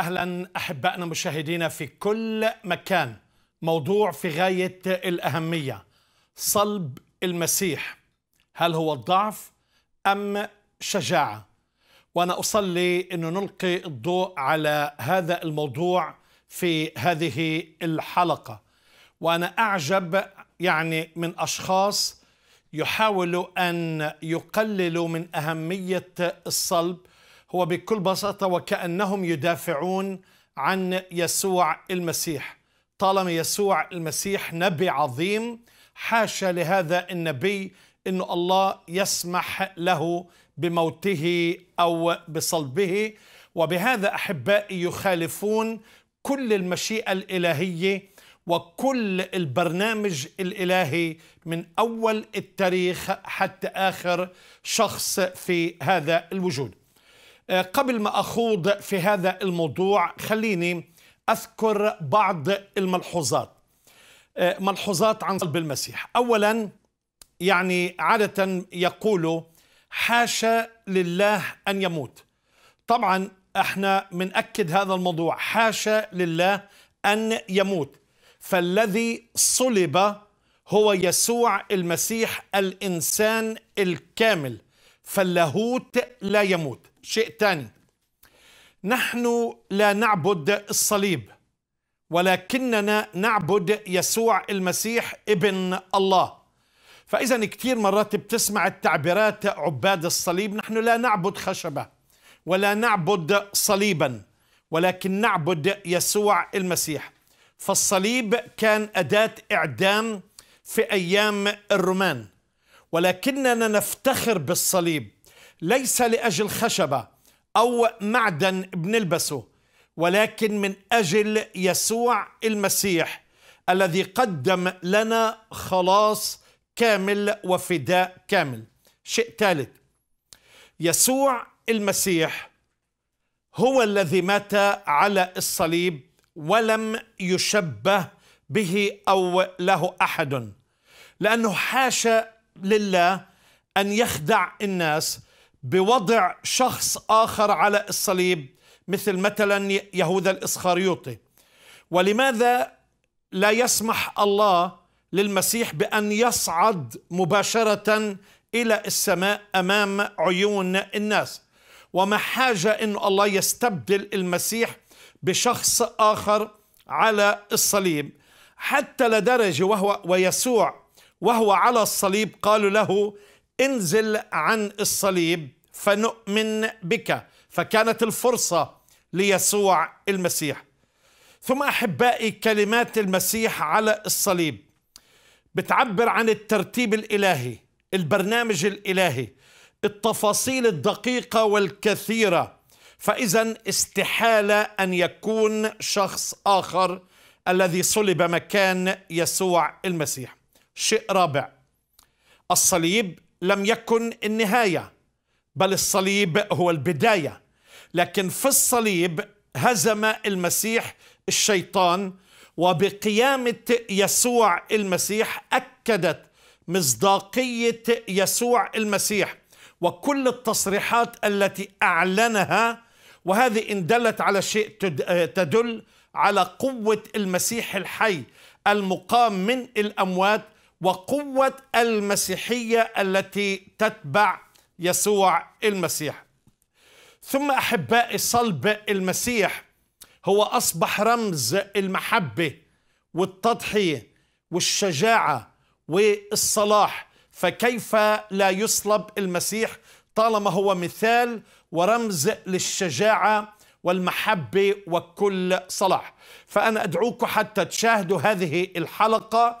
اهلا احبائنا مشاهدينا في كل مكان موضوع في غايه الاهميه صلب المسيح هل هو الضعف ام شجاعه وانا اصلي انه نلقي الضوء على هذا الموضوع في هذه الحلقه وانا اعجب يعني من اشخاص يحاولوا ان يقللوا من اهميه الصلب هو بكل بساطه وكانهم يدافعون عن يسوع المسيح طالما يسوع المسيح نبي عظيم حاشا لهذا النبي ان الله يسمح له بموته او بصلبه وبهذا احبائي يخالفون كل المشيئه الالهيه وكل البرنامج الالهي من اول التاريخ حتى اخر شخص في هذا الوجود آه، قبل ما أخوض في هذا الموضوع خليني أذكر بعض الملحوظات آه، ملحوظات عن صلب المسيح أولا يعني عادة يقول حاشا لله أن يموت طبعا احنا بنأكد هذا الموضوع حاشا لله أن يموت فالذي صلب هو يسوع المسيح الإنسان الكامل فاللاهوت لا يموت شيء ثاني نحن لا نعبد الصليب ولكننا نعبد يسوع المسيح ابن الله فإذا كثير مرات بتسمع التعبيرات عباد الصليب نحن لا نعبد خشبة ولا نعبد صليبا ولكن نعبد يسوع المسيح فالصليب كان أداة إعدام في أيام الرومان ولكننا نفتخر بالصليب ليس لاجل خشبه او معدن بنلبسه ولكن من اجل يسوع المسيح الذي قدم لنا خلاص كامل وفداء كامل شيء ثالث يسوع المسيح هو الذي مات على الصليب ولم يشبه به او له احد لانه حاشا لله ان يخدع الناس بوضع شخص اخر على الصليب مثل مثلا يهوذا الاسخريوطي ولماذا لا يسمح الله للمسيح بان يصعد مباشره الى السماء امام عيون الناس وما حاجه ان الله يستبدل المسيح بشخص اخر على الصليب حتى لدرجه وهو ويسوع وهو على الصليب قالوا له انزل عن الصليب فنؤمن بك فكانت الفرصة ليسوع المسيح ثم أحبائي كلمات المسيح على الصليب بتعبر عن الترتيب الإلهي البرنامج الإلهي التفاصيل الدقيقة والكثيرة فإذا استحالة أن يكون شخص آخر الذي صلب مكان يسوع المسيح شيء رابع الصليب لم يكن النهاية بل الصليب هو البداية لكن في الصليب هزم المسيح الشيطان وبقيامة يسوع المسيح أكدت مصداقية يسوع المسيح وكل التصريحات التي أعلنها وهذه إن دلت على شيء تدل على قوة المسيح الحي المقام من الأموات وقوة المسيحية التي تتبع يسوع المسيح ثم أحباء صلب المسيح هو أصبح رمز المحبة والتضحية والشجاعة والصلاح فكيف لا يصلب المسيح طالما هو مثال ورمز للشجاعة والمحبة وكل صلاح فأنا أدعوكم حتى تشاهدوا هذه الحلقة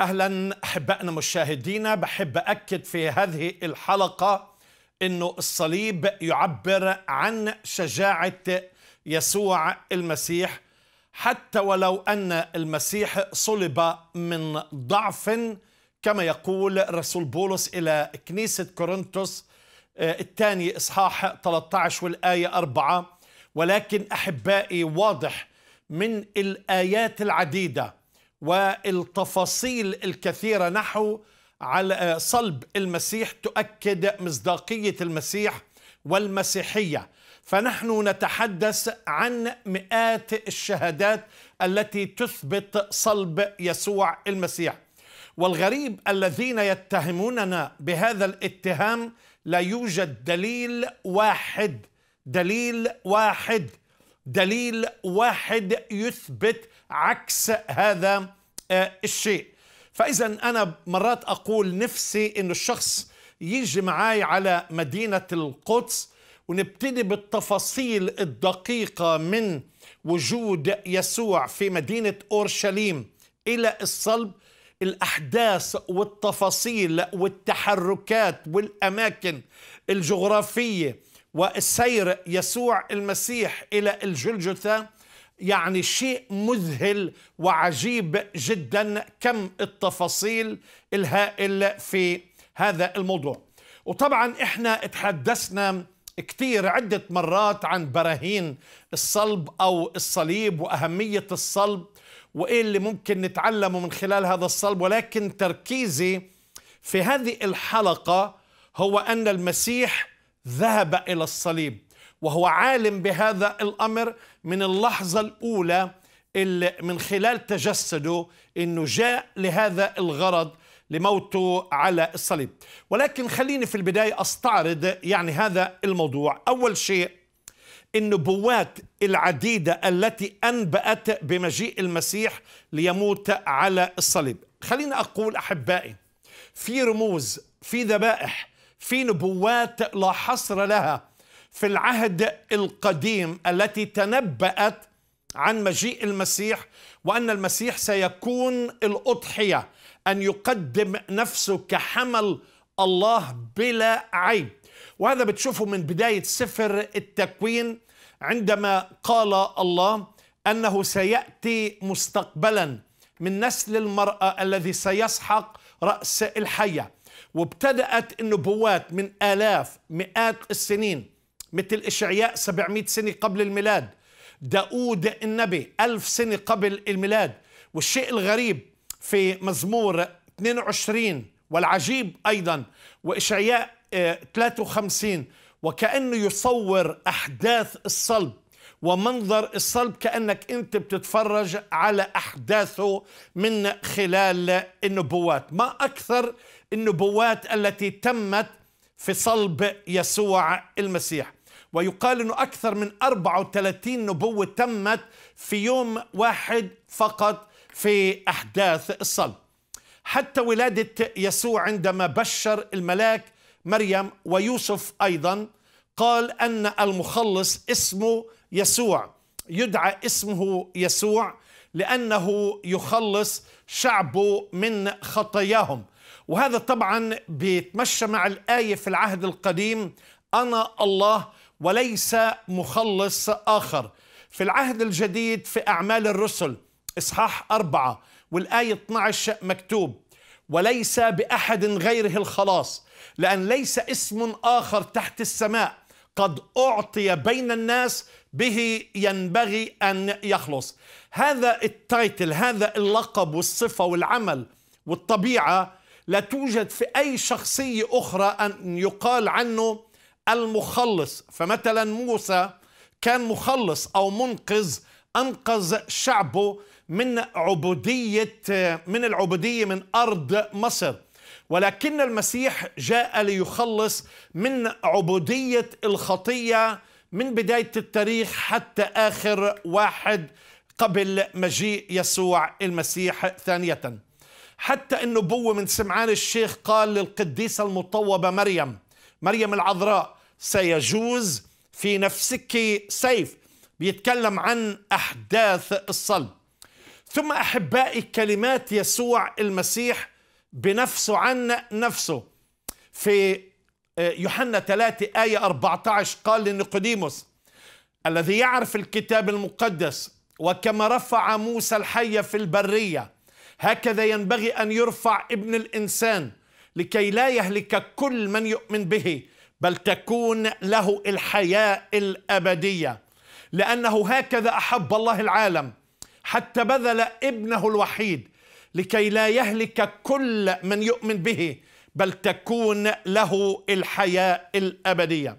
اهلا احبائنا مشاهدينا بحب اكد في هذه الحلقه انه الصليب يعبر عن شجاعه يسوع المسيح حتى ولو ان المسيح صلب من ضعف كما يقول رسول بولس الى كنيسه كورنثوس آه، الثاني اصحاح 13 والايه 4 ولكن احبائي واضح من الايات العديده والتفاصيل الكثيرة نحو على آه، صلب المسيح تؤكد مصداقية المسيح والمسيحية فنحن نتحدث عن مئات الشهادات التي تثبت صلب يسوع المسيح والغريب الذين يتهموننا بهذا الاتهام لا يوجد دليل واحد دليل واحد دليل واحد يثبت عكس هذا آه، الشيء فإذا أنا مرات أقول نفسي أن الشخص يجي معي على مدينة القدس ونبتدي بالتفاصيل الدقيقة من وجود يسوع في مدينة أورشليم إلى الصلب الأحداث والتفاصيل والتحركات والأماكن الجغرافية والسير يسوع المسيح إلى الجلجثة يعني شيء مذهل وعجيب جدا كم التفاصيل الهائل في هذا الموضوع وطبعا احنا تحدثنا كثير عدة مرات عن براهين الصلب أو الصليب وأهمية الصلب وإيه اللي ممكن نتعلمه من خلال هذا الصلب ولكن تركيزي في هذه الحلقة هو أن المسيح ذهب الى الصليب وهو عالم بهذا الامر من اللحظه الاولى اللي من خلال تجسده انه جاء لهذا الغرض لموته على الصليب ولكن خليني في البدايه استعرض يعني هذا الموضوع اول شيء النبوات العديده التي انبأت بمجيء المسيح ليموت على الصليب خليني اقول احبائي في رموز في ذبائح في نبوات لا حصر لها في العهد القديم التي تنبأت عن مجيء المسيح وأن المسيح سيكون الأضحية أن يقدم نفسه كحمل الله بلا عيب وهذا بتشوفه من بداية سفر التكوين عندما قال الله أنه سيأتي مستقبلا من نسل المرأة الذي سيسحق رأس الحية وابتدأت النبوات من آلاف مئات السنين مثل إشعياء 700 سنة قبل الميلاد داود النبي ألف سنة قبل الميلاد والشيء الغريب في مزمور 22 والعجيب أيضا وإشعياء 53 آه، وكأنه يصور أحداث الصلب ومنظر الصلب كأنك أنت بتتفرج على أحداثه من خلال النبوات ما أكثر النبوات التي تمت في صلب يسوع المسيح ويقال أنه أكثر من 34 نبوة تمت في يوم واحد فقط في أحداث الصلب حتى ولادة يسوع عندما بشر الملاك مريم ويوسف أيضا قال أن المخلص اسمه يسوع يدعى اسمه يسوع لأنه يخلص شعبه من خطاياهم وهذا طبعا بيتمشى مع الآية في العهد القديم أنا الله وليس مخلص آخر في العهد الجديد في أعمال الرسل إصحاح أربعة والآية 12 مكتوب وليس بأحد غيره الخلاص لأن ليس اسم آخر تحت السماء قد أعطي بين الناس به ينبغي أن يخلص هذا التايتل هذا اللقب والصفة والعمل والطبيعة لا توجد في أي شخصية أخرى أن يقال عنه المخلص فمثلا موسى كان مخلص أو منقذ أنقذ شعبه من عبودية من العبودية من أرض مصر ولكن المسيح جاء ليخلص من عبودية الخطية من بداية التاريخ حتى آخر واحد قبل مجيء يسوع المسيح ثانية حتى أنه من سمعان الشيخ قال للقديسة المطوبة مريم مريم العذراء سيجوز في نفسك سيف بيتكلم عن أحداث الصلب ثم أحبائي كلمات يسوع المسيح بنفسه عن نفسه في آه، يوحنا 3 آية 14 قال لنيقوديموس الذي يعرف الكتاب المقدس وكما رفع موسى الحية في البرية هكذا ينبغي أن يرفع ابن الإنسان لكي لا يهلك كل من يؤمن به بل تكون له الحياة الأبدية لأنه هكذا أحب الله العالم حتى بذل ابنه الوحيد لكي لا يهلك كل من يؤمن به بل تكون له الحياة الأبدية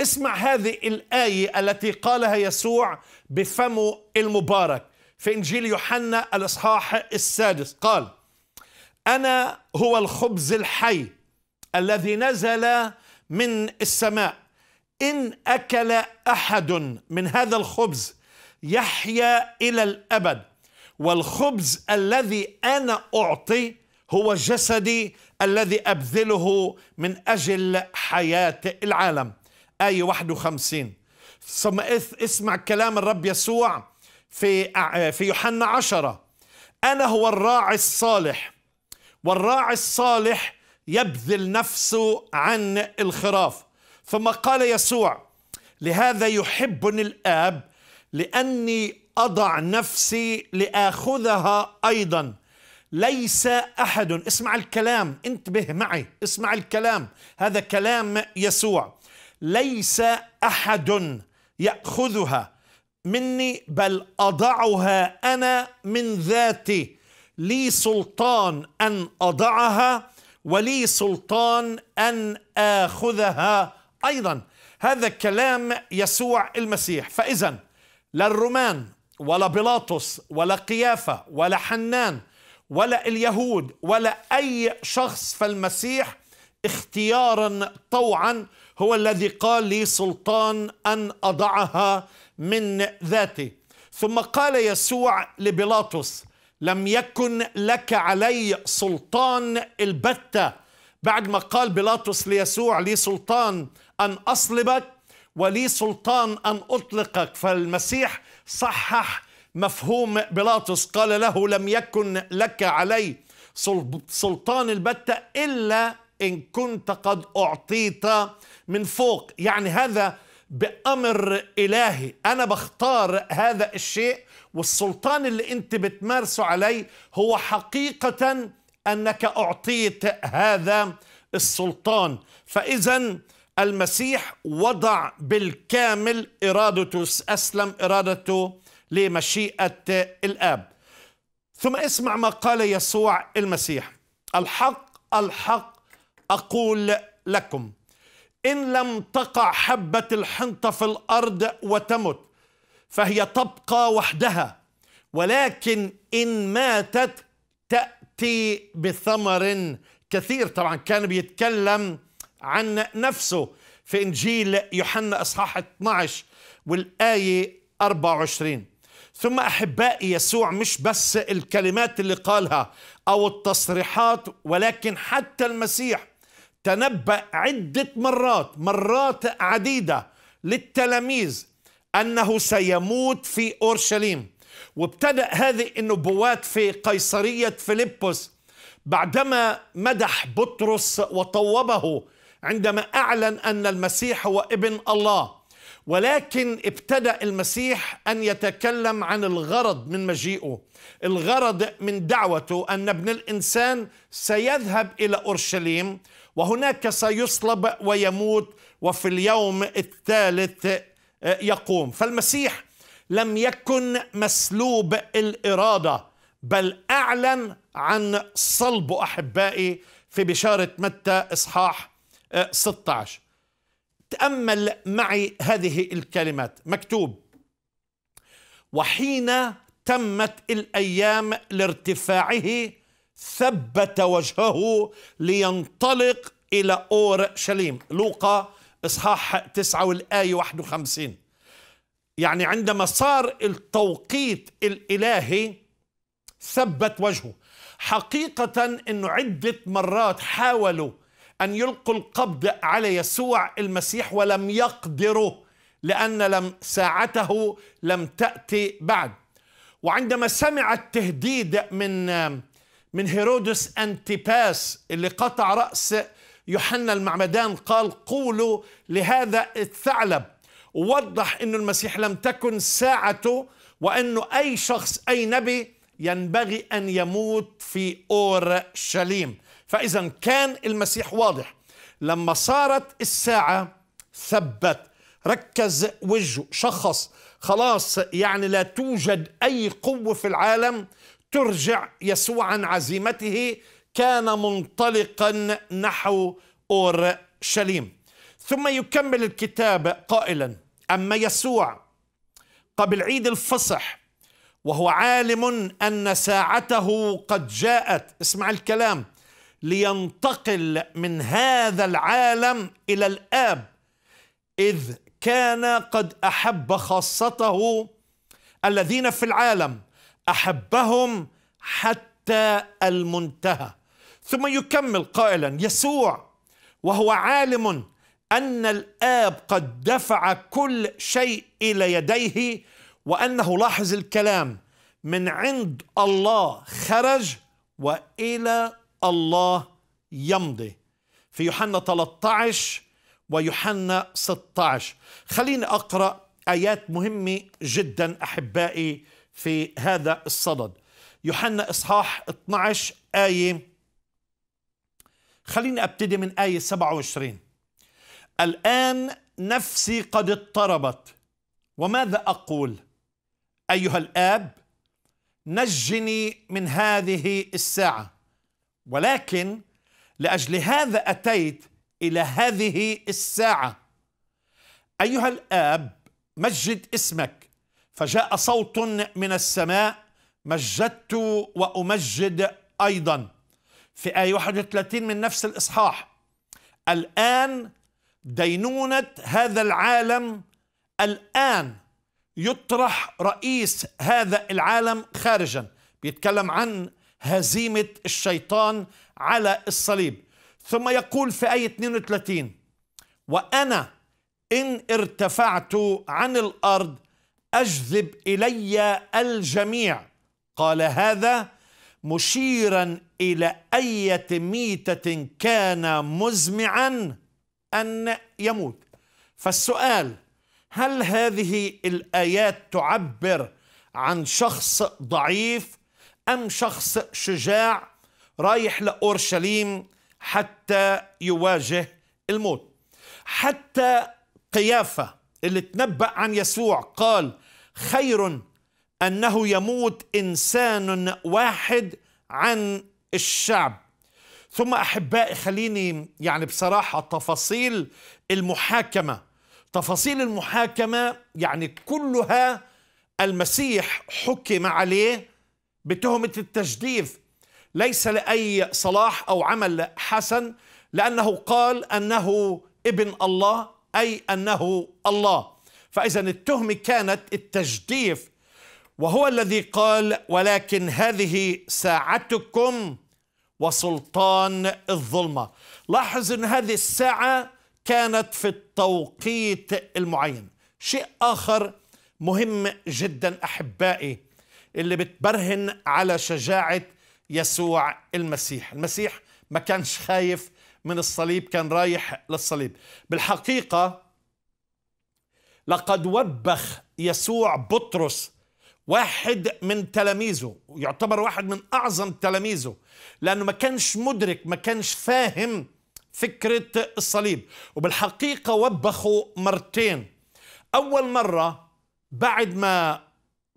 اسمع هذه الآية التي قالها يسوع بفمه المبارك في إنجيل يوحنا الإصحاح السادس قال أنا هو الخبز الحي الذي نزل من السماء إن أكل أحد من هذا الخبز يحيا إلى الأبد والخبز الذي أنا أعطي هو جسدي الذي أبذله من أجل حياة العالم اي 51 ثم اسمع كلام الرب يسوع في في يوحنا عشرة أنا هو الراعي الصالح والراعي الصالح يبذل نفسه عن الخراف ثم قال يسوع لهذا يحبني الآب لأني أضع نفسي لآخذها أيضا ليس أحد اسمع الكلام انتبه معي اسمع الكلام هذا كلام يسوع ليس أحد يأخذها مني بل اضعها انا من ذاتي لي سلطان ان اضعها ولي سلطان ان اخذها ايضا هذا كلام يسوع المسيح فاذا لا الرومان ولا بيلاطس ولا قيافه ولا حنان ولا اليهود ولا اي شخص فالمسيح اختيارا طوعا هو الذي قال لي سلطان ان اضعها من ذاته ثم قال يسوع لبيلاطس لم يكن لك علي سلطان البتة بعد ما قال بيلاطس ليسوع لي سلطان أن أصلبك ولي سلطان أن أطلقك فالمسيح صحح مفهوم بيلاطس قال له لم يكن لك علي سلطان البتة إلا إن كنت قد أعطيت من فوق يعني هذا بأمر إلهي أنا بختار هذا الشيء والسلطان اللي أنت بتمارسه علي هو حقيقة أنك أعطيت هذا السلطان فإذا المسيح وضع بالكامل إرادته أسلم إرادته لمشيئة الآب ثم اسمع ما قال يسوع المسيح الحق الحق أقول لكم إن لم تقع حبة الحنطة في الأرض وتمت فهي تبقى وحدها ولكن إن ماتت تأتي بثمر كثير طبعا كان بيتكلم عن نفسه في إنجيل يوحنا إصحاح 12 والآية 24 ثم أحبائي يسوع مش بس الكلمات اللي قالها أو التصريحات ولكن حتى المسيح تنبأ عدة مرات مرات عديدة للتلاميذ أنه سيموت في أورشليم وابتدأ هذه النبوات في قيصرية فيلبس بعدما مدح بطرس وطوبه عندما أعلن أن المسيح هو ابن الله ولكن ابتدأ المسيح أن يتكلم عن الغرض من مجيئه الغرض من دعوته أن ابن الإنسان سيذهب إلى أورشليم وهناك سيصلب ويموت وفي اليوم الثالث آه، يقوم فالمسيح لم يكن مسلوب الاراده بل اعلن عن صلبه احبائي في بشاره متى اصحاح 16 آه، تامل معي هذه الكلمات مكتوب وحين تمت الايام لارتفاعه ثبت وجهه لينطلق إلى أورشليم لوقا إصحاح 9 والآية 51 يعني عندما صار التوقيت الإلهي ثبت وجهه حقيقة أنه عدة مرات حاولوا أن يلقوا القبض على يسوع المسيح ولم يقدروا لأن لم ساعته لم تأتي بعد وعندما سمع التهديد من من هيرودس أنتيباس اللي قطع رأس يوحنا المعمدان قال قولوا لهذا الثعلب ووضح أن المسيح لم تكن ساعته وأنه أي شخص أي نبي ينبغي أن يموت في أورشليم فإذا كان المسيح واضح لما صارت الساعة ثبت ركز وجهه شخص خلاص يعني لا توجد أي قوة في العالم ترجع يسوع عن عزيمته كان منطلقا نحو اورشليم ثم يكمل الكتاب قائلا اما يسوع قبل عيد الفصح وهو عالم ان ساعته قد جاءت اسمع الكلام لينتقل من هذا العالم الى الاب اذ كان قد احب خاصته الذين في العالم احبهم حتى المنتهى ثم يكمل قائلا يسوع وهو عالم ان الاب قد دفع كل شيء الى يديه وانه لاحظ الكلام من عند الله خرج والى الله يمضي في يوحنا 13 ويوحنا 16 خليني اقرا ايات مهمه جدا احبائي في هذا الصدد يوحنا إصحاح 12 آية خليني أبتدي من آية 27 الآن نفسي قد اضطربت وماذا أقول أيها الآب نجني من هذه الساعة ولكن لأجل هذا أتيت إلى هذه الساعة أيها الآب مجد اسمك فجاء صوت من السماء مجدت وأمجد أيضا في آية 31 من نفس الإصحاح الآن دينونة هذا العالم الآن يطرح رئيس هذا العالم خارجا بيتكلم عن هزيمة الشيطان على الصليب ثم يقول في آية 32 وأنا إن ارتفعت عن الأرض اجذب الي الجميع قال هذا مشيرا الى اية ميتة كان مزمعا ان يموت فالسؤال هل هذه الايات تعبر عن شخص ضعيف ام شخص شجاع رايح لاورشليم حتى يواجه الموت حتى قيافه اللي تنبأ عن يسوع قال خير أنه يموت إنسان واحد عن الشعب ثم أحبائي خليني يعني بصراحة تفاصيل المحاكمة تفاصيل المحاكمة يعني كلها المسيح حكم عليه بتهمة التجديف ليس لأي صلاح أو عمل حسن لأنه قال أنه ابن الله أي أنه الله فإذا التهمة كانت التجديف وهو الذي قال ولكن هذه ساعتكم وسلطان الظلمة لاحظ أن هذه الساعة كانت في التوقيت المعين شيء آخر مهم جدا أحبائي اللي بتبرهن على شجاعة يسوع المسيح المسيح ما كانش خايف من الصليب كان رايح للصليب بالحقيقة لقد وبخ يسوع بطرس واحد من تلاميذه يعتبر واحد من أعظم تلاميذه لأنه ما كانش مدرك ما كانش فاهم فكرة الصليب وبالحقيقة وبخه مرتين أول مرة بعد ما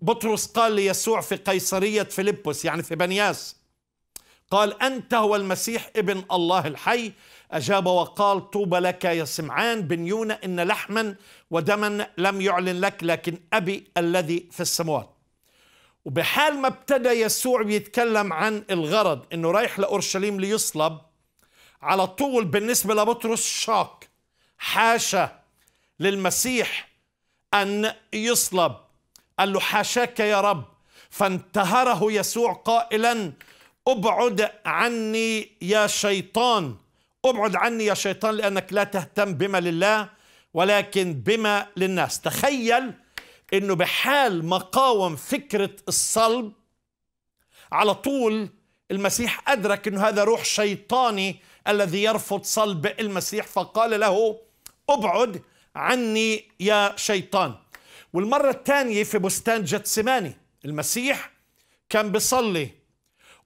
بطرس قال ليسوع في قيصرية فيلبس يعني في بنياس قال أنت هو المسيح ابن الله الحي أجاب وقال طوبى لك يا سمعان بن يونا إن لحما ودما لم يعلن لك لكن أبي الذي في السماوات وبحال ما ابتدى يسوع بيتكلم عن الغرض انه رايح لأورشليم ليصلب على طول بالنسبة لبطرس شاك حاشا للمسيح أن يصلب قال له حاشاك يا رب فانتهره يسوع قائلا ابعد عني يا شيطان ابعد عني يا شيطان لأنك لا تهتم بما لله ولكن بما للناس تخيل أنه بحال ما قاوم فكرة الصلب على طول المسيح أدرك أنه هذا روح شيطاني الذي يرفض صلب المسيح فقال له ابعد عني يا شيطان والمرة الثانية في بستان جتسماني المسيح كان بيصلي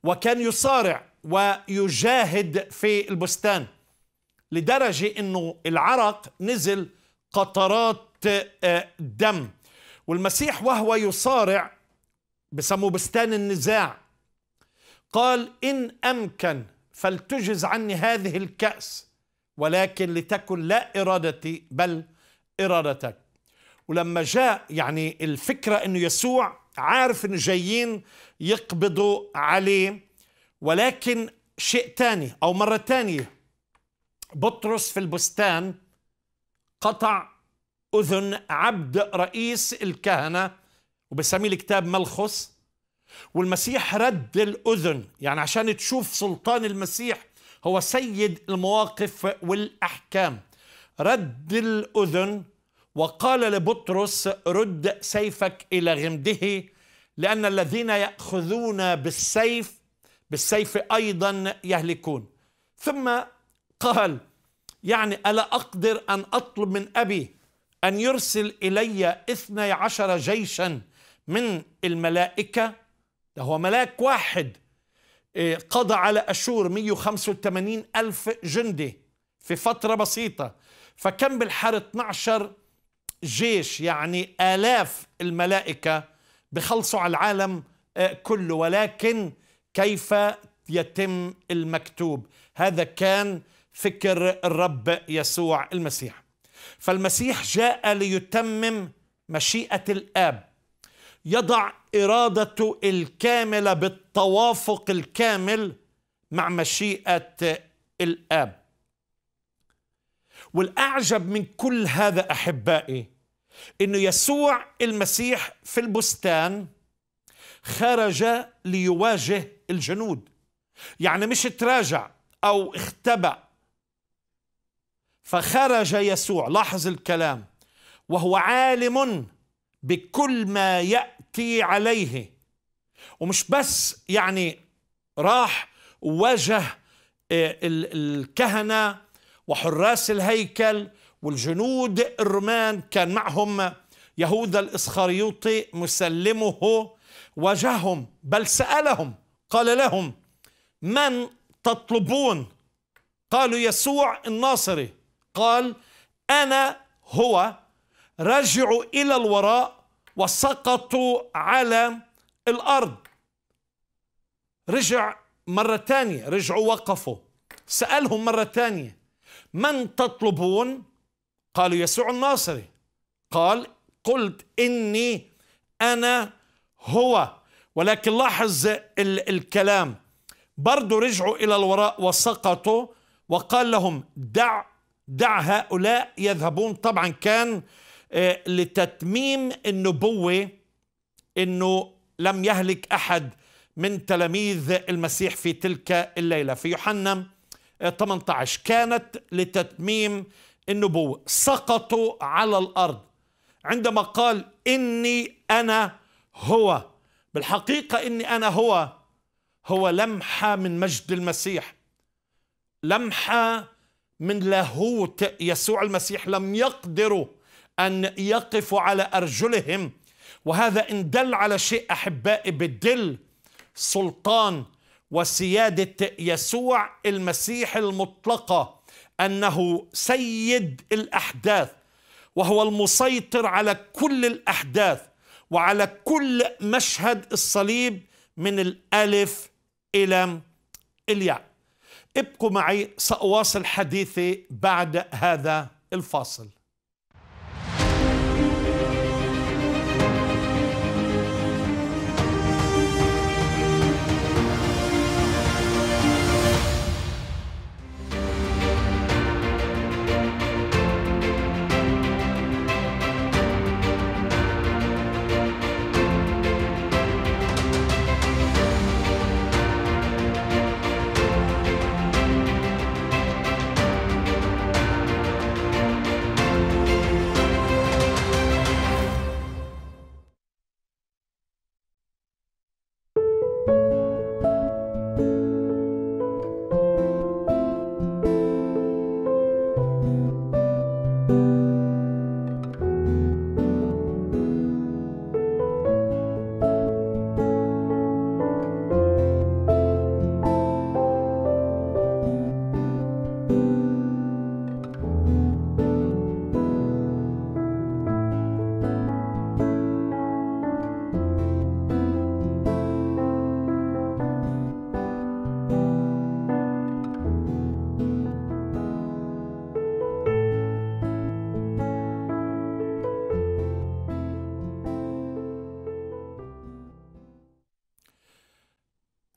وكان يصارع ويجاهد في البستان لدرجة أنه العرق نزل قطرات آه، دم والمسيح وهو يصارع بسموه بستان النزاع قال إن أمكن فلتجز عني هذه الكأس ولكن لتكن لا إرادتي بل إرادتك ولما جاء يعني الفكرة أنه يسوع عارف ان جايين يقبضوا عليه ولكن شيء ثاني او مره ثانيه بطرس في البستان قطع اذن عبد رئيس الكهنه وبسميه الكتاب ملخص والمسيح رد الاذن يعني عشان تشوف سلطان المسيح هو سيد المواقف والاحكام رد الاذن وقال لبطرس رد سيفك الى غمده لان الذين ياخذون بالسيف بالسيف ايضا يهلكون ثم قال يعني الا اقدر ان اطلب من ابي ان يرسل الي اثني عشر جيشا من الملائكه ده هو ملاك واحد إيه، قضى على أشور 185 ألف جندي في فترة بسيطة فكم بالحر 12 جيش يعني آلاف الملائكة بخلصوا على العالم آه، كله ولكن كيف يتم المكتوب هذا كان فكر الرب يسوع المسيح فالمسيح جاء ليتمم مشيئة الآب يضع إرادته الكاملة بالتوافق الكامل مع مشيئة الآب والأعجب من كل هذا أحبائي أنه يسوع المسيح في البستان خرج ليواجه الجنود يعني مش تراجع أو اختبأ فخرج يسوع لاحظ الكلام وهو عالم بكل ما يأتي عليه ومش بس يعني راح وواجه آه، الكهنة وحراس الهيكل والجنود الرومان كان معهم يهوذا الإسخريوطي مسلمه واجههم بل سألهم قال لهم من تطلبون قالوا يسوع الناصري قال أنا هو رجعوا إلى الوراء وسقطوا على الأرض رجع مرة ثانيه رجعوا وقفوا سألهم مرة ثانيه من تطلبون قالوا يسوع الناصري قال قلت إني أنا هو ولكن لاحظ ال الكلام برضو رجعوا إلى الوراء وسقطوا وقال لهم دع دع هؤلاء يذهبون طبعا كان آه، لتتميم النبوة أنه لم يهلك أحد من تلاميذ المسيح في تلك الليلة في يوحنا 18 كانت لتتميم النبوة سقطوا على الأرض عندما قال إني أنا هو بالحقيقة إني أنا هو هو لمحة من مجد المسيح لمحة من لاهوت يسوع المسيح لم يقدروا أن يقفوا على أرجلهم وهذا إن دل على شيء أحبائي بدل سلطان وسياده يسوع المسيح المطلقه انه سيد الاحداث وهو المسيطر على كل الاحداث وعلى كل مشهد الصليب من الالف الى الياء ابقوا معي ساواصل حديثي بعد هذا الفاصل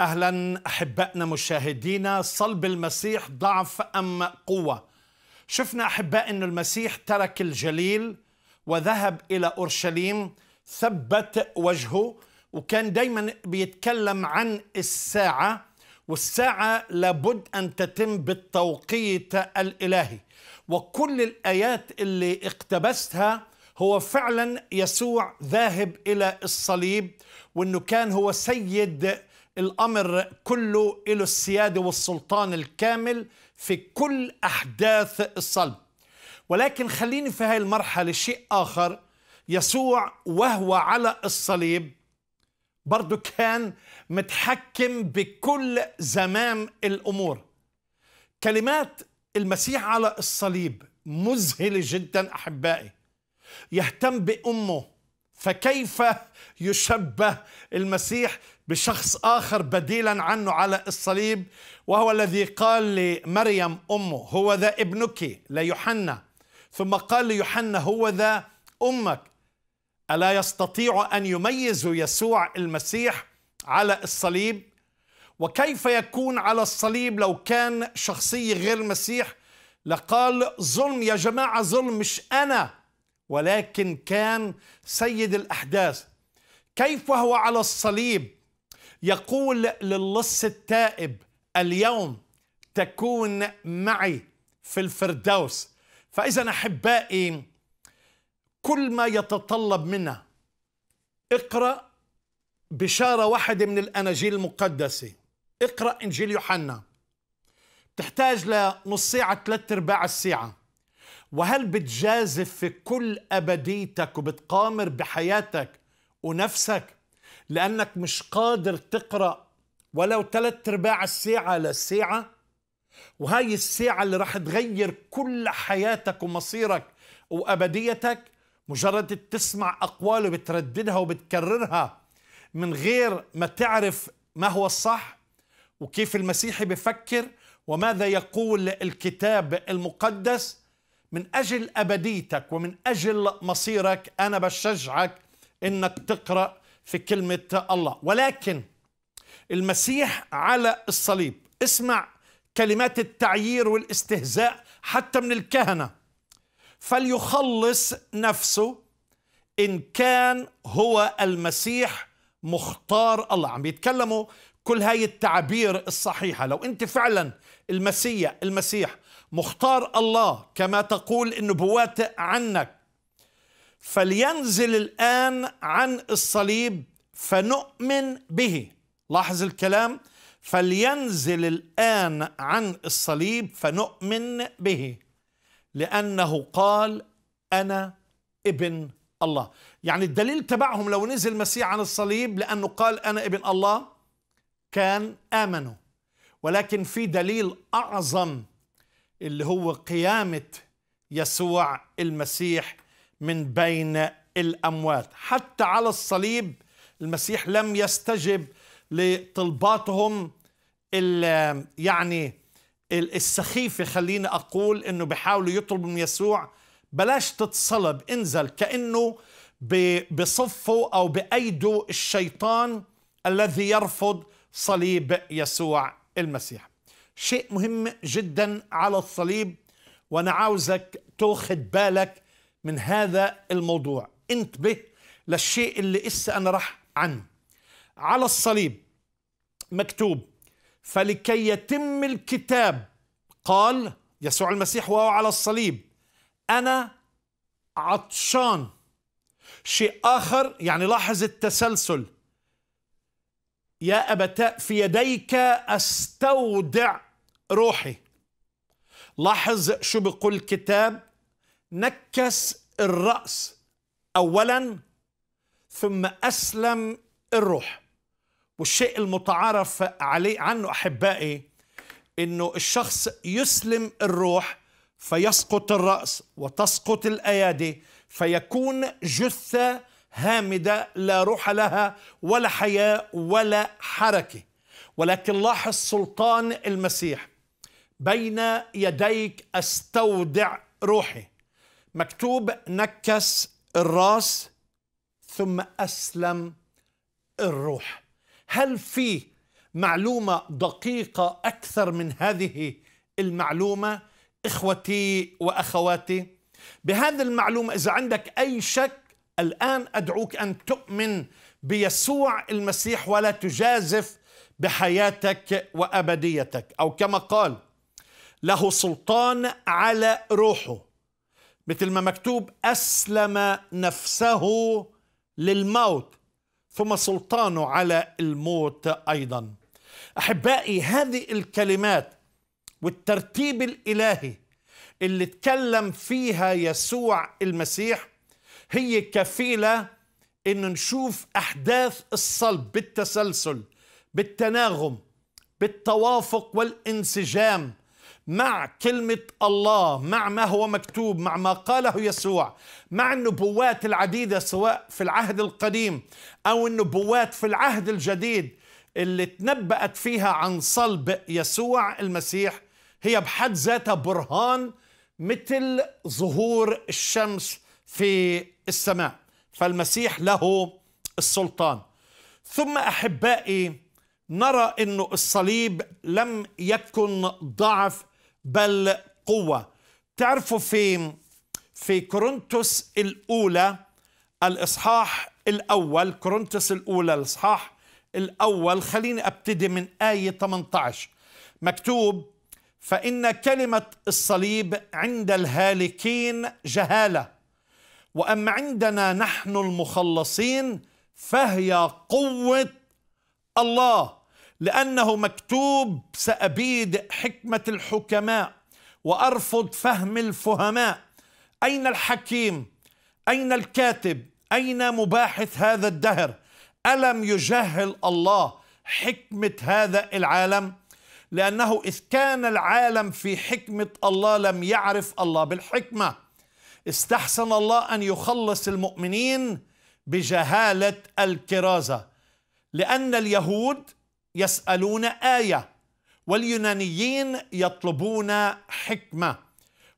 اهلا احبائنا مشاهدينا صلب المسيح ضعف ام قوه شفنا احباء ان المسيح ترك الجليل وذهب الى اورشليم ثبت وجهه وكان دايما بيتكلم عن الساعه والساعه لابد ان تتم بالتوقيت الالهي وكل الايات اللي اقتبستها هو فعلا يسوع ذاهب الى الصليب وانه كان هو سيد الأمر كله له السيادة والسلطان الكامل في كل أحداث الصلب ولكن خليني في هذه المرحلة شيء آخر يسوع وهو على الصليب برضو كان متحكم بكل زمام الأمور كلمات المسيح على الصليب مذهلة جدا أحبائي يهتم بأمه فكيف يشبه المسيح بشخص آخر بديلا عنه على الصليب وهو الذي قال لمريم أمه هو ذا ابنك ليوحنا ثم قال ليوحنا هو ذا أمك ألا يستطيع أن يميز يسوع المسيح على الصليب وكيف يكون على الصليب لو كان شخصية غير مسيح لقال ظلم يا جماعة ظلم مش أنا ولكن كان سيد الأحداث كيف وهو على الصليب يقول للص التائب اليوم تكون معي في الفردوس فإذا أحبائي كل ما يتطلب منا اقرأ بشارة واحدة من الأناجيل المقدسة اقرأ إنجيل يوحنا بتحتاج لنص ساعة ثلاث أرباع الساعة وهل بتجازف في كل أبديتك وبتقامر بحياتك ونفسك لأنك مش قادر تقرأ ولو ثلاث أرباع الساعة للساعة وهاي الساعة اللي راح تغير كل حياتك ومصيرك وأبديتك مجرد تسمع أقواله بترددها وبتكررها من غير ما تعرف ما هو الصح وكيف المسيحي بفكر وماذا يقول الكتاب المقدس من أجل أبديتك ومن أجل مصيرك أنا بشجعك أنك تقرأ في كلمة الله ولكن المسيح على الصليب اسمع كلمات التعيير والاستهزاء حتى من الكهنة فليخلص نفسه إن كان هو المسيح مختار الله عم بيتكلموا كل هاي التعابير الصحيحة لو أنت فعلا المسيح المسيح مختار الله كما تقول النبوات عنك فلينزل الآن عن الصليب فنؤمن به لاحظ الكلام فلينزل الآن عن الصليب فنؤمن به لأنه قال أنا ابن الله يعني الدليل تبعهم لو نزل المسيح عن الصليب لأنه قال أنا ابن الله كان آمنوا ولكن في دليل أعظم اللي هو قيامة يسوع المسيح من بين الأموات حتى على الصليب المسيح لم يستجب لطلباتهم يعني السخيفة خليني أقول أنه بيحاولوا يطلبوا من يسوع بلاش تتصلب انزل كأنه بصفه أو بأيده الشيطان الذي يرفض صليب يسوع المسيح شيء مهم جدا على الصليب وأنا عاوزك تاخد بالك من هذا الموضوع انتبه للشيء اللي إسا أنا راح عنه على الصليب مكتوب فلكي يتم الكتاب قال يسوع المسيح وهو على الصليب أنا عطشان شيء آخر يعني لاحظ التسلسل يا أبتاء في يديك أستودع روحي لاحظ شو بيقول الكتاب نكس الرأس أولا ثم أسلم الروح والشيء المتعارف عليه عنه أحبائي إنه الشخص يسلم الروح فيسقط الرأس وتسقط الأيادي فيكون جثة هامدة لا روح لها ولا حياة ولا حركة ولكن لاحظ سلطان المسيح بين يديك استودع روحي مكتوب نكس الراس ثم أسلم الروح هل في معلومة دقيقة أكثر من هذه المعلومة إخوتي وأخواتي بهذه المعلومة إذا عندك أي شك الآن أدعوك أن تؤمن بيسوع المسيح ولا تجازف بحياتك وأبديتك أو كما قال له سلطان على روحه مثل ما مكتوب أسلم نفسه للموت ثم سلطانه على الموت أيضا أحبائي هذه الكلمات والترتيب الإلهي اللي تكلم فيها يسوع المسيح هي كفيلة إن نشوف أحداث الصلب بالتسلسل بالتناغم بالتوافق والانسجام مع كلمة الله مع ما هو مكتوب مع ما قاله يسوع مع النبوات العديدة سواء في العهد القديم أو النبوات في العهد الجديد اللي تنبأت فيها عن صلب يسوع المسيح هي بحد ذاتها برهان مثل ظهور الشمس في السماء فالمسيح له السلطان ثم أحبائي نرى أن الصليب لم يكن ضعف بل قوة تعرفوا في في كورنثوس الأولى الإصحاح الأول كورنثوس الأولى الإصحاح الأول خليني أبتدي من آية 18 مكتوب فإن كلمة الصليب عند الهالكين جهالة وأما عندنا نحن المخلصين فهي قوة الله لأنه مكتوب سأبيد حكمة الحكماء وأرفض فهم الفهماء أين الحكيم أين الكاتب أين مباحث هذا الدهر ألم يجهل الله حكمة هذا العالم لأنه إذ كان العالم في حكمة الله لم يعرف الله بالحكمة استحسن الله أن يخلص المؤمنين بجهالة الكرازة لأن اليهود يسألون آية واليونانيين يطلبون حكمة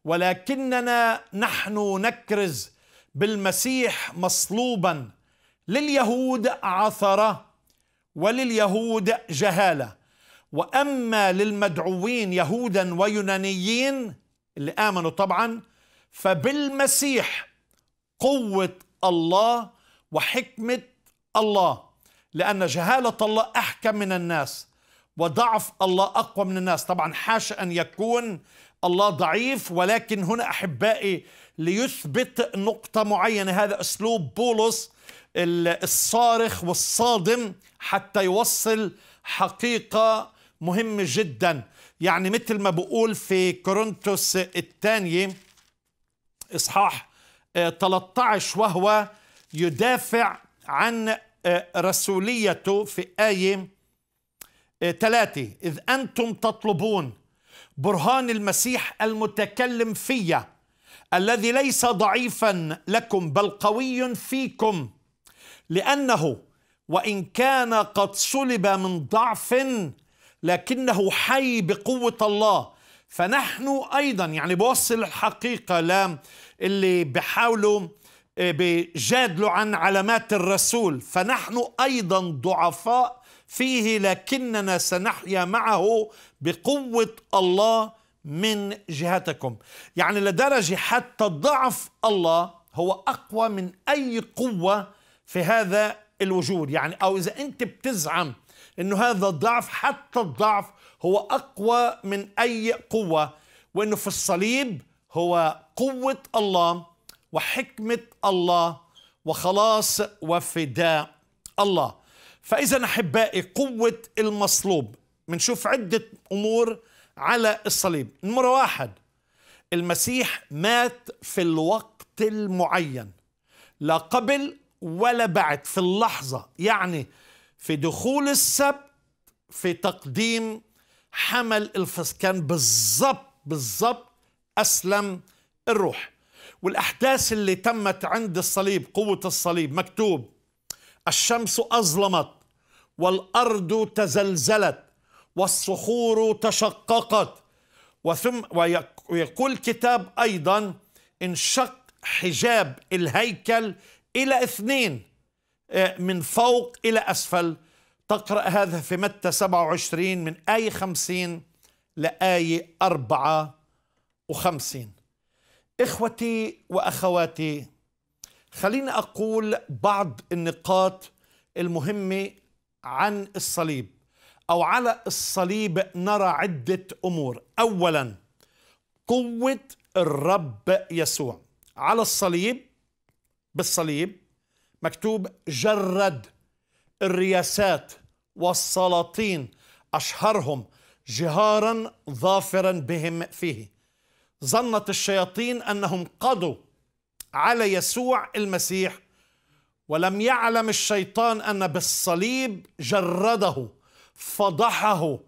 ولكننا نحن نكرز بالمسيح مصلوبا لليهود عثرة ولليهود جهالة وأما للمدعوين يهودا ويونانيين اللي آمنوا طبعا فبالمسيح قوة الله وحكمة الله لأن جهالة الله أحكم من الناس وضعف الله أقوى من الناس طبعا حاش أن يكون الله ضعيف ولكن هنا أحبائي ليثبت نقطة معينة هذا أسلوب بولس الصارخ والصادم حتى يوصل حقيقة مهمة جدا يعني مثل ما بقول في كورنثوس الثانية إصحاح 13 آه، وهو يدافع عن آه، رسوليته في آية آه، ثلاثة إذ أنتم تطلبون برهان المسيح المتكلم فيا الذي ليس ضعيفا لكم بل قوي فيكم لأنه وإن كان قد صلب من ضعف لكنه حي بقوة الله فنحن أيضا يعني بوصل الحقيقة لا اللي بحاولوا إيه، بجادلوا عن علامات الرسول فنحن ايضا ضعفاء فيه لكننا سنحيا معه بقوه الله من جهتكم يعني لدرجه حتى ضعف الله هو اقوى من اي قوه في هذا الوجود يعني او اذا انت بتزعم انه هذا الضعف حتى الضعف هو اقوى من اي قوه وانه في الصليب هو قوه الله وحكمة الله وخلاص وفداء الله فإذا أحبائي قوة المصلوب بنشوف عدة أمور على الصليب نمرة واحد المسيح مات في الوقت المعين لا قبل ولا بعد في اللحظة يعني في دخول السبت في تقديم حمل الفصح كان بالضبط بالضبط أسلم الروح والأحداث اللي تمت عند الصليب قوة الصليب مكتوب الشمس أظلمت والأرض تزلزلت والصخور تشققت وثم ويقول الكتاب أيضا انشق حجاب الهيكل إلى اثنين آه، من فوق إلى أسفل تقرأ هذا في متى 27 من آية 50 لآية 54 اخوتي واخواتي خليني اقول بعض النقاط المهمه عن الصليب او على الصليب نرى عده امور اولا قوه الرب يسوع على الصليب بالصليب مكتوب جرد الرياسات والسلاطين اشهرهم جهارا ظافرا بهم فيه ظنت الشياطين انهم قضوا على يسوع المسيح ولم يعلم الشيطان ان بالصليب جرده فضحه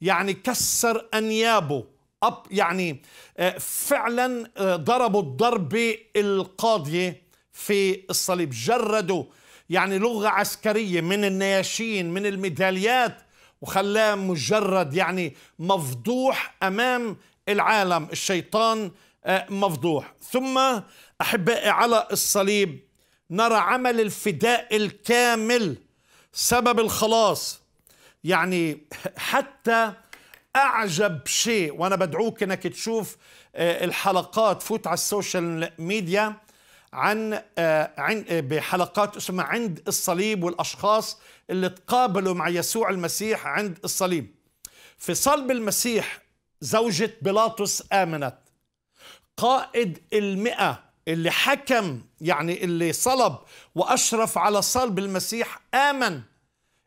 يعني كسر انيابه أب يعني آه، فعلا آه، ضربوا الضربه القاضيه في الصليب جردوا يعني لغه عسكريه من النياشين من الميداليات وخلاه مجرد يعني مفضوح امام العالم الشيطان آه، مفضوح ثم أحبائي على الصليب نرى عمل الفداء الكامل سبب الخلاص يعني حتى أعجب شيء وأنا بدعوك أنك تشوف آه، الحلقات فوت على السوشيال ميديا عن آه، بحلقات اسمها عند الصليب والأشخاص اللي تقابلوا مع يسوع المسيح عند الصليب في صلب المسيح زوجة بيلاطس آمنت قائد المئة اللي حكم يعني اللي صلب وأشرف على صلب المسيح آمن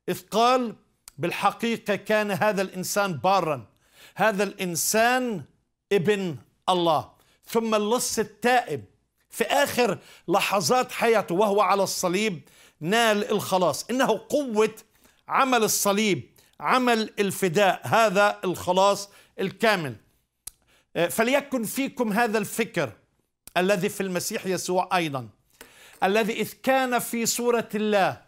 إذ قال بالحقيقة كان هذا الإنسان بارا هذا الإنسان ابن الله ثم اللص التائب في آخر لحظات حياته وهو على الصليب نال الخلاص إنه قوة عمل الصليب عمل الفداء هذا الخلاص الكامل آه، فليكن فيكم هذا الفكر الذي في المسيح يسوع أيضا الذي إذ كان في صورة الله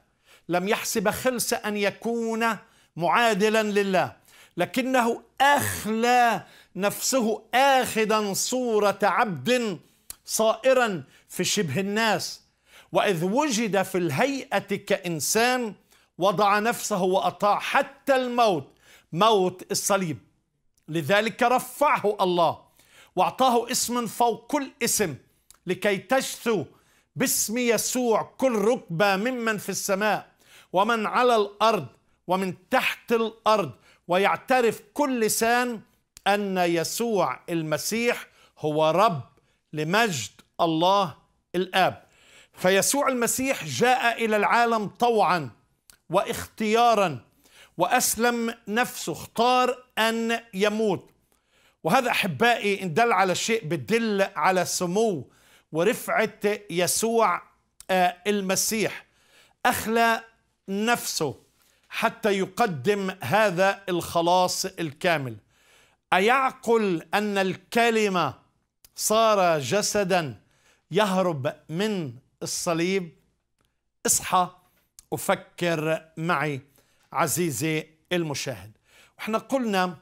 لم يحسب خلص أن يكون معادلا لله لكنه أخلى نفسه آخذا صورة عبد صائرا في شبه الناس وإذ وجد في الهيئة كإنسان وضع نفسه وأطاع حتى الموت موت الصليب لذلك رفعه الله واعطاه اسم فوق كل اسم لكي تجثو باسم يسوع كل ركبه ممن في السماء ومن على الارض ومن تحت الارض ويعترف كل لسان ان يسوع المسيح هو رب لمجد الله الاب فيسوع المسيح جاء الى العالم طوعا واختيارا واسلم نفسه اختار أن يموت وهذا أحبائي إن دل على شيء بدل على سمو ورفعة يسوع آه، المسيح أخلى نفسه حتى يقدم هذا الخلاص الكامل أيعقل أن الكلمة صار جسدا يهرب من الصليب اصحى وفكر معي عزيزي المشاهد احنا قلنا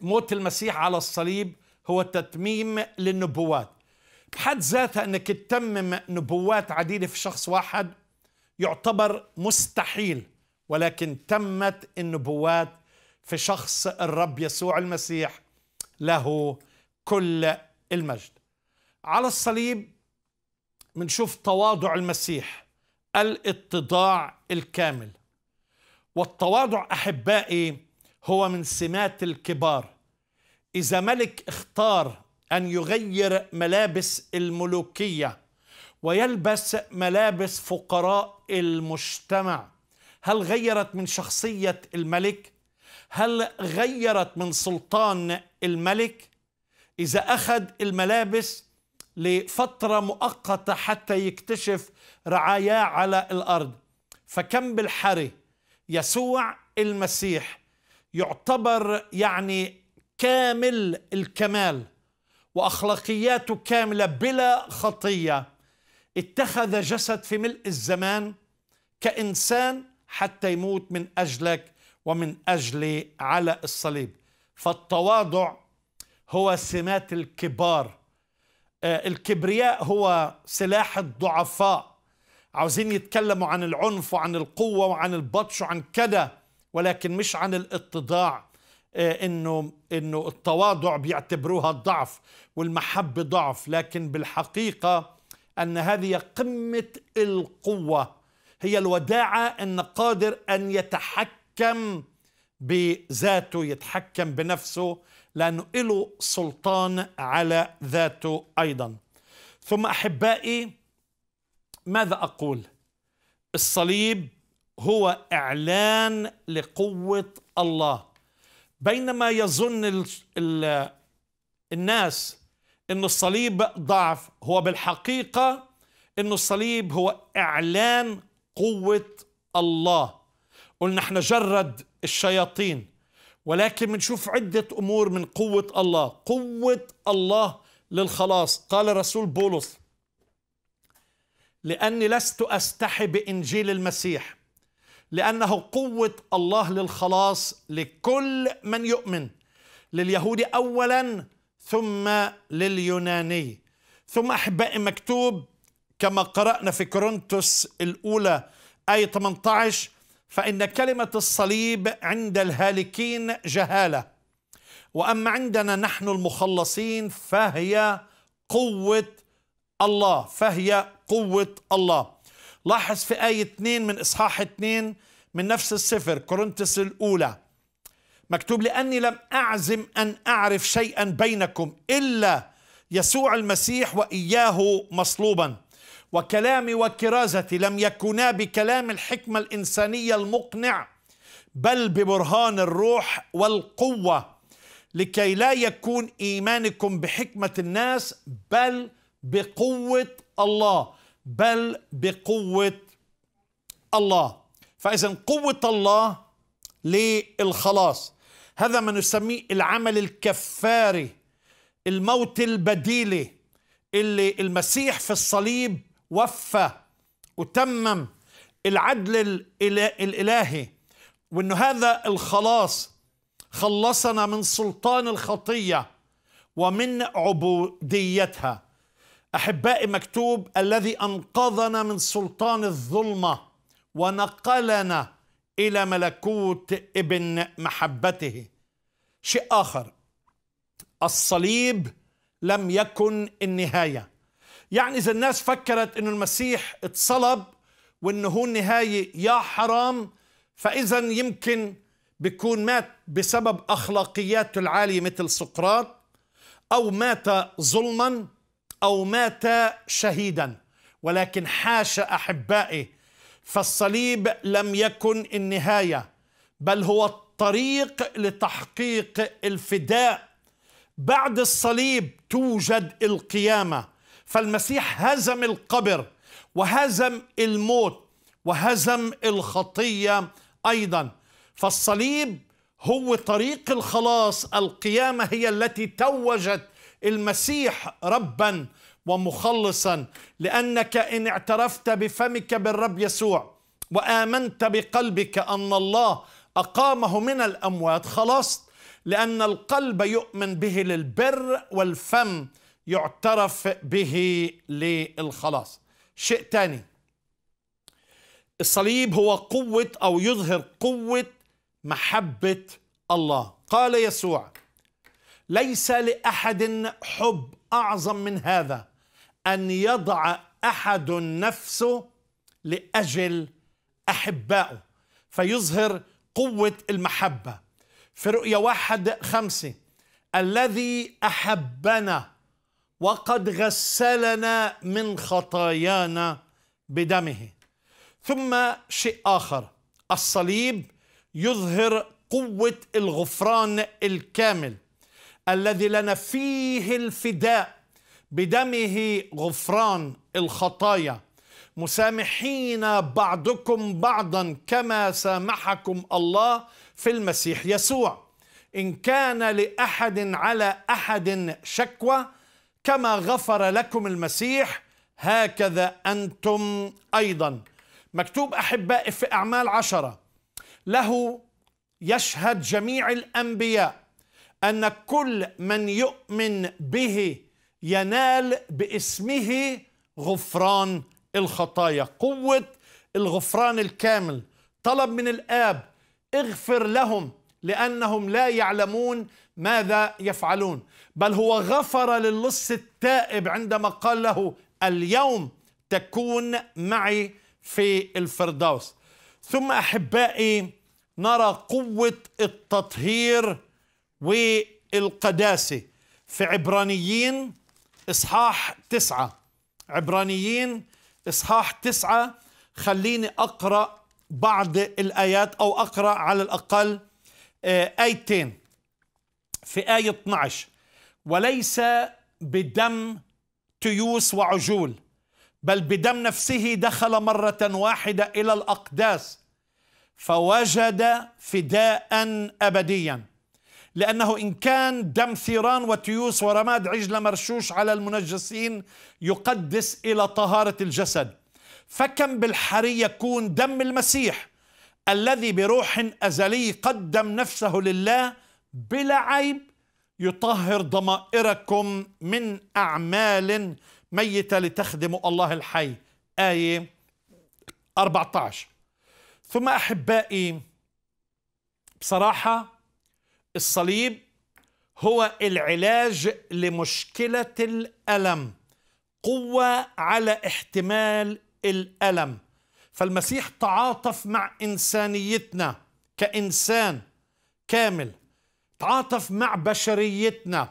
موت المسيح على الصليب هو تتميم للنبوات بحد ذاتها انك تتمم نبوات عديده في شخص واحد يعتبر مستحيل ولكن تمت النبوات في شخص الرب يسوع المسيح له كل المجد على الصليب منشوف تواضع المسيح الاتضاع الكامل والتواضع احبائي هو من سمات الكبار إذا ملك اختار أن يغير ملابس الملوكية ويلبس ملابس فقراء المجتمع هل غيرت من شخصية الملك؟ هل غيرت من سلطان الملك؟ إذا أخذ الملابس لفترة مؤقتة حتى يكتشف رعاياه على الأرض فكم بالحري يسوع المسيح يعتبر يعني كامل الكمال واخلاقياته كامله بلا خطيه اتخذ جسد في ملء الزمان كانسان حتى يموت من اجلك ومن اجلي على الصليب فالتواضع هو سمات الكبار آه، الكبرياء هو سلاح الضعفاء عاوزين يتكلموا عن العنف وعن القوة وعن البطش وعن كده ولكن مش عن الاتضاع آه، انه انه التواضع بيعتبروها الضعف والمحبه ضعف لكن بالحقيقه ان هذه قمه القوه هي الوداعه ان قادر ان يتحكم بذاته يتحكم بنفسه لانه له سلطان على ذاته ايضا ثم احبائي ماذا اقول الصليب هو اعلان لقوه الله بينما يظن ال الـ الناس ان الصليب ضعف هو بالحقيقه ان الصليب هو اعلان قوه الله قلنا احنا جرد الشياطين ولكن بنشوف عده امور من قوه الله قوه الله للخلاص قال رسول بولس لاني لست استحي بانجيل المسيح لأنه قوة الله للخلاص لكل من يؤمن لليهودي أولا ثم لليوناني ثم أحبائي مكتوب كما قرأنا في كورنثوس الأولى آية 18 فإن كلمة الصليب عند الهالكين جهالة وأما عندنا نحن المخلصين فهي قوة الله فهي قوة الله لاحظ في آية 2 من إصحاح 2 من نفس السفر كورنثس الأولى مكتوب لأني لم أعزم أن أعرف شيئا بينكم إلا يسوع المسيح وإياه مصلوبا وكلامي وكرازتي لم يكونا بكلام الحكمة الإنسانية المقنع بل ببرهان الروح والقوة لكي لا يكون إيمانكم بحكمة الناس بل بقوة الله بل بقوة الله فإذا قوة الله للخلاص هذا ما نسميه العمل الكفاري الموت البديلي اللي المسيح في الصليب وفى وتمم العدل الإلهي وأنه هذا الخلاص خلصنا من سلطان الخطية ومن عبوديتها احبائي مكتوب الذي انقذنا من سلطان الظلمه ونقلنا الى ملكوت ابن محبته شيء اخر الصليب لم يكن النهايه يعني اذا الناس فكرت انه المسيح اتصلب وانه هو النهايه يا حرام فاذا يمكن بيكون مات بسبب اخلاقياته العاليه مثل سقراط او مات ظلما أو مات شهيدا ولكن حاش أحبائي فالصليب لم يكن النهاية بل هو الطريق لتحقيق الفداء بعد الصليب توجد القيامة فالمسيح هزم القبر وهزم الموت وهزم الخطية أيضا فالصليب هو طريق الخلاص القيامة هي التي توجت المسيح ربا ومخلصا لانك ان اعترفت بفمك بالرب يسوع وامنت بقلبك ان الله اقامه من الاموات خلصت لان القلب يؤمن به للبر والفم يعترف به للخلاص شيء ثاني الصليب هو قوة أو يظهر قوة محبة الله قال يسوع ليس لاحد حب اعظم من هذا ان يضع احد نفسه لاجل احبائه فيظهر قوه المحبه في رؤيا واحد خمسه الذي احبنا وقد غسلنا من خطايانا بدمه ثم شيء اخر الصليب يظهر قوه الغفران الكامل الذي لنا فيه الفداء بدمه غفران الخطايا مسامحين بعضكم بعضا كما سامحكم الله في المسيح يسوع ان كان لاحد على احد شكوى كما غفر لكم المسيح هكذا انتم ايضا مكتوب احبائي في اعمال عشره له يشهد جميع الانبياء أن كل من يؤمن به ينال باسمه غفران الخطايا قوة الغفران الكامل طلب من الآب اغفر لهم لأنهم لا يعلمون ماذا يفعلون بل هو غفر للص التائب عندما قال له اليوم تكون معي في الفردوس ثم أحبائي نرى قوة التطهير والقداسة في عبرانيين إصحاح تسعة عبرانيين إصحاح تسعة خليني أقرأ بعض الآيات أو أقرأ على الأقل آه، آيتين في آية 12 وليس بدم تيوس وعجول بل بدم نفسه دخل مرة واحدة إلى الأقداس فوجد فداء أبديا لأنه إن كان دم ثيران وتيوس ورماد عجلة مرشوش على المنجسين يقدس إلى طهارة الجسد فكم بالحري يكون دم المسيح الذي بروح أزلي قدم نفسه لله بلا عيب يطهر ضمائركم من أعمال ميتة لتخدموا الله الحي آية 14 ثم أحبائي بصراحة الصليب هو العلاج لمشكلة الألم قوة على احتمال الألم فالمسيح تعاطف مع إنسانيتنا كإنسان كامل تعاطف مع بشريتنا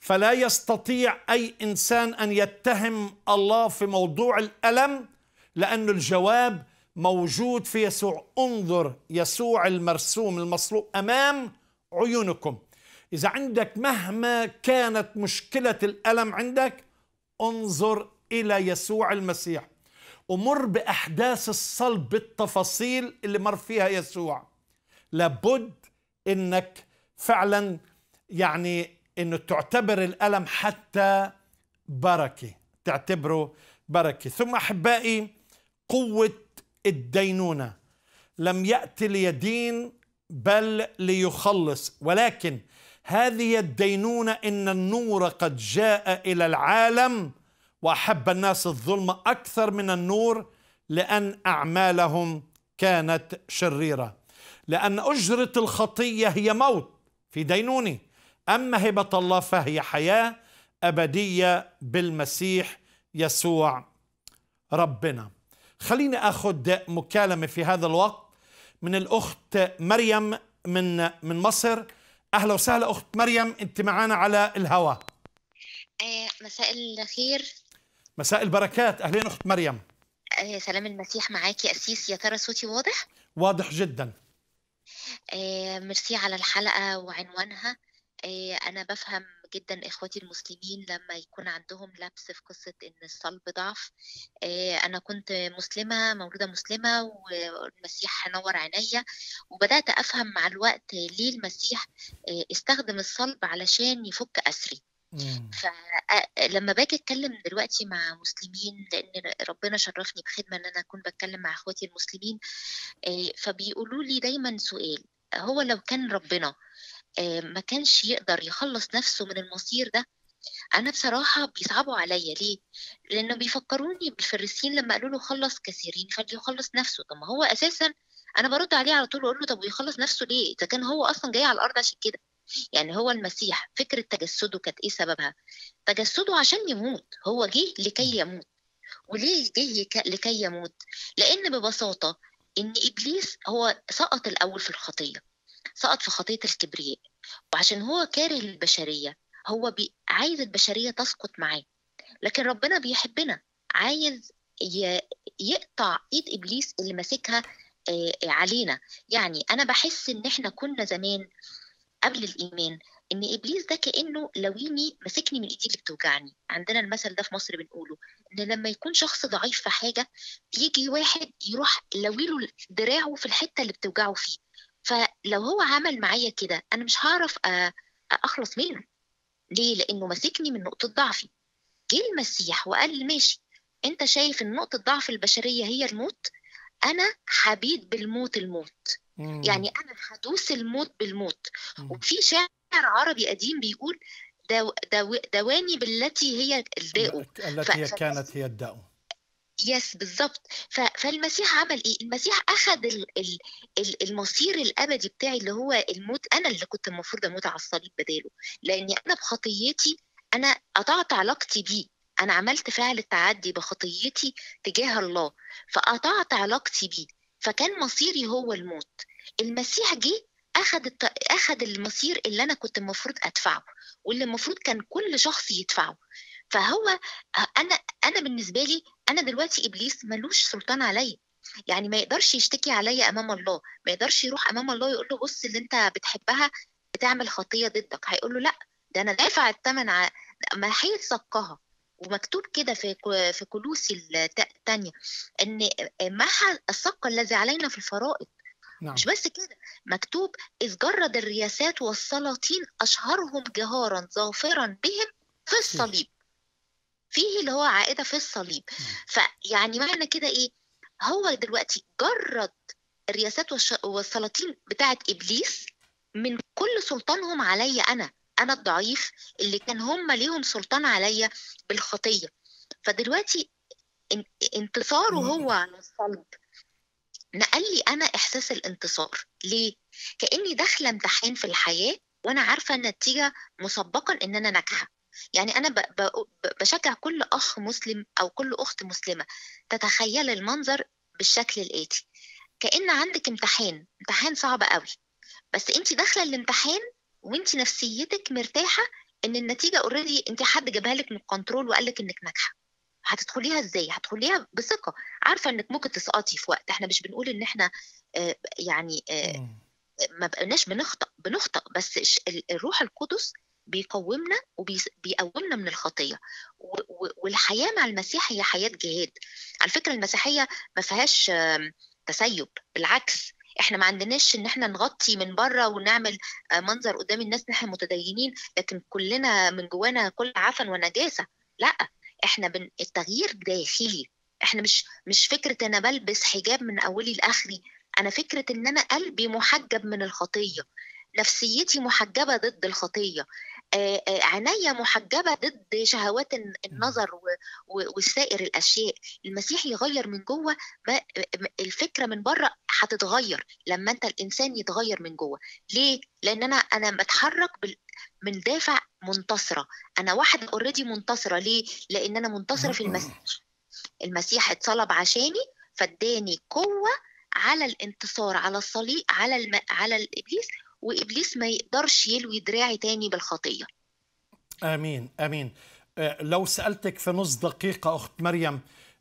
فلا يستطيع أي إنسان أن يتهم الله في موضوع الألم لأن الجواب موجود في يسوع انظر يسوع المرسوم المصلوب أمام عيونكم إذا عندك مهما كانت مشكلة الألم عندك انظر إلى يسوع المسيح ومر بأحداث الصلب بالتفاصيل اللي مر فيها يسوع لابد إنك فعلا يعني إنه تعتبر الألم حتى بركة تعتبره بركة ثم أحبائي قوة الدينونة لم يأتي ليدين بل ليخلص ولكن هذه الدينونة إن النور قد جاء إلى العالم وأحب الناس الظلم أكثر من النور لأن أعمالهم كانت شريرة لأن أجرة الخطية هي موت في دينونة أما هبة الله فهي حياة أبدية بالمسيح يسوع ربنا خليني أخذ مكالمة في هذا الوقت من الاخت مريم من من مصر اهلا وسهلا اخت مريم انت معانا على الهوا آه، مساء الخير مساء البركات اهلين اخت مريم آه، سلام المسيح معاك يا أسيس يا ترى صوتي واضح؟ واضح جدا آه، ميرسي على الحلقة وعنوانها أنا بفهم جدا اخواتي المسلمين لما يكون عندهم لبس في قصه ان الصلب ضعف آه، انا كنت مسلمه مولوده مسلمه والمسيح نور عينيا وبدات افهم مع الوقت ليه المسيح آه، استخدم الصلب علشان يفك اسري فلما آه، باجي اتكلم دلوقتي مع مسلمين لان ربنا شرفني بخدمه ان انا اكون بتكلم مع اخواتي المسلمين فبيقولوا لي دايما سؤال هو لو كان ربنا آه، ما كانش يقدر يخلص نفسه من المصير ده انا بصراحه بيصعبوا عليا ليه لانه بيفكروني بالفريسين لما قالوا له خلص كثيرين فليخلص نفسه طب ما هو اساسا انا برد عليه على طول واقول له طب ويخلص نفسه ليه اذا كان هو اصلا جاي على الارض عشان كده يعني هو المسيح فكره تجسده كانت ايه سببها تجسده عشان يموت هو جه لكي يموت وليه جه لكي يموت لان ببساطه ان ابليس هو سقط الاول في الخطيه سقط في خطية الكبرياء وعشان هو كاره البشرية هو عايز البشرية تسقط معاه لكن ربنا بيحبنا عايز يقطع ايد ابليس اللي ماسكها آه، علينا يعني انا بحس ان احنا كنا زمان قبل الايمان ان ابليس ده كانه لويني ماسكني من ايدي اللي بتوجعني عندنا المثل ده في مصر بنقوله ان لما يكون شخص ضعيف في حاجه يجي واحد يروح لويله دراعه في الحته اللي بتوجعه فيه فلو هو عمل معايا كده انا مش هعرف اخلص منه ليه لانه ماسكني من نقطه ضعفي جه المسيح وقال ماشي انت شايف ان نقطه ضعف البشريه هي الموت انا حبيت بالموت الموت مم. يعني انا هدوس الموت بالموت مم. وفي شاعر عربي قديم بيقول دو دو دواني بالتي هي الداء التي ف... كانت هي الداء يس بالظبط فالمسيح عمل ايه المسيح اخذ المصير الابدي بتاعي اللي هو الموت انا اللي كنت المفروض اموت على الصليب بداله لاني انا بخطيتي انا قطعت علاقتي بيه انا عملت فعل التعدي بخطيتي تجاه الله فقطعت علاقتي بيه فكان مصيري هو الموت المسيح جه اخذ الت... اخذ المصير اللي انا كنت المفروض ادفعه واللي المفروض كان كل شخص يدفعه فهو آه، انا انا بالنسبه لي انا دلوقتي ابليس ملوش سلطان عليا يعني ما يقدرش يشتكي عليا امام الله ما يقدرش يروح امام الله يقول له بص اللي انت بتحبها بتعمل خطيه ضدك هيقول له لا ده انا دافع الثمن ع... ما هيتسقها ومكتوب كده في في كلوسي الثانيه ان آه، محى الصق الذي علينا في الفرائض نعم. مش بس كده مكتوب إذ جرد الرياسات والسلاطين أشهرهم جهارا ظافرا بهم في الصليب فيه اللي هو عائدة في الصليب فيعني معنى كده إيه هو دلوقتي جرد الرياسات والسلاطين بتاعة إبليس من كل سلطانهم عليا أنا أنا الضعيف اللي كان هم ليهم سلطان عليا بالخطية فدلوقتي انتصاره هو على الصلب نقل لي انا احساس الانتصار ليه كاني داخله امتحان في الحياه وانا عارفه النتيجه مسبقا ان انا ناجحه يعني أنا بشجع كل أخ مسلم أو كل أخت مسلمة تتخيل المنظر بالشكل الآتي كأن عندك امتحان امتحان صعب قوي بس أنت داخلة الامتحان وأنت نفسيتك مرتاحة إن النتيجة اوريدي أنت حد جابها لك من الكنترول وقال لك إنك ناجحة هتدخليها ازاي هتدخليها بثقه عارفه انك ممكن تسقطي في وقت احنا مش بنقول ان احنا آه، يعني آه، ما بقناش بنخطأ بنخطأ بس الروح القدس بيقومنا وبيقومنا من الخطيه والحياه مع المسيح هي حياه جهاد على فكره المسيحيه ما فيهاش تسيب بالعكس احنا ما عندناش ان احنا نغطي من بره ونعمل منظر قدام الناس ان احنا متدينين لكن كلنا من جوانا كل عفن ونجاسه لا احنا بن... التغيير داخلي احنا مش مش فكره انا بلبس حجاب من اولي لاخري انا فكره ان انا قلبي محجب من الخطيه نفسيتي محجبه ضد الخطيه عناية محجبة ضد شهوات النظر والسائر الأشياء المسيح يغير من جوه الفكرة من بره هتتغير لما أنت الإنسان يتغير من جوه ليه؟ لأن أنا أنا بتحرك من دافع منتصرة أنا واحدة أوريدي منتصرة ليه؟ لأن أنا منتصرة في المسيح المسيح اتصلب عشاني فاداني قوة على الانتصار على الصليب على الم... على الابليس وابليس ما يقدرش يلوي دراعي تاني بالخطيه امين امين آه، لو سالتك في نص دقيقه اخت مريم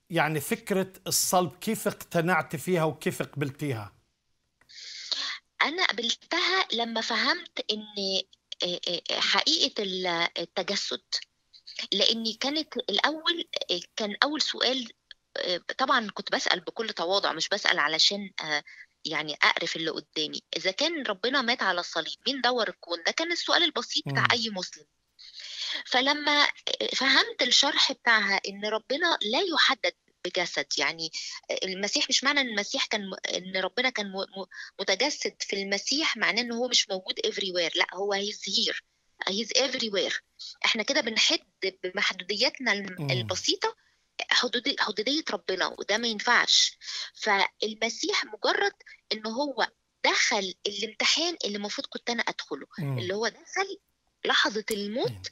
يعني فكره الصلب كيف اقتنعت فيها وكيف قبلتيها انا قبلتها لما فهمت ان آه، آه، حقيقه التجسد لاني كانت الاول كان اول سؤال طبعا كنت بسال بكل تواضع مش بسال علشان يعني اقرف اللي قدامي اذا كان ربنا مات على الصليب مين دور الكون ده كان السؤال البسيط بتاع اي مسلم فلما فهمت الشرح بتاعها ان ربنا لا يحدد بجسد يعني المسيح مش معنى ان المسيح كان ان ربنا كان متجسد في المسيح معناه ان هو مش موجود everywhere لا هو هيز هير هيز everywhere احنا كده بنحد بمحدودياتنا البسيطه حدودية ربنا وده ما ينفعش فالمسيح مجرد ان هو دخل الامتحان اللي المفروض كنت انا ادخله مم. اللي هو دخل لحظة الموت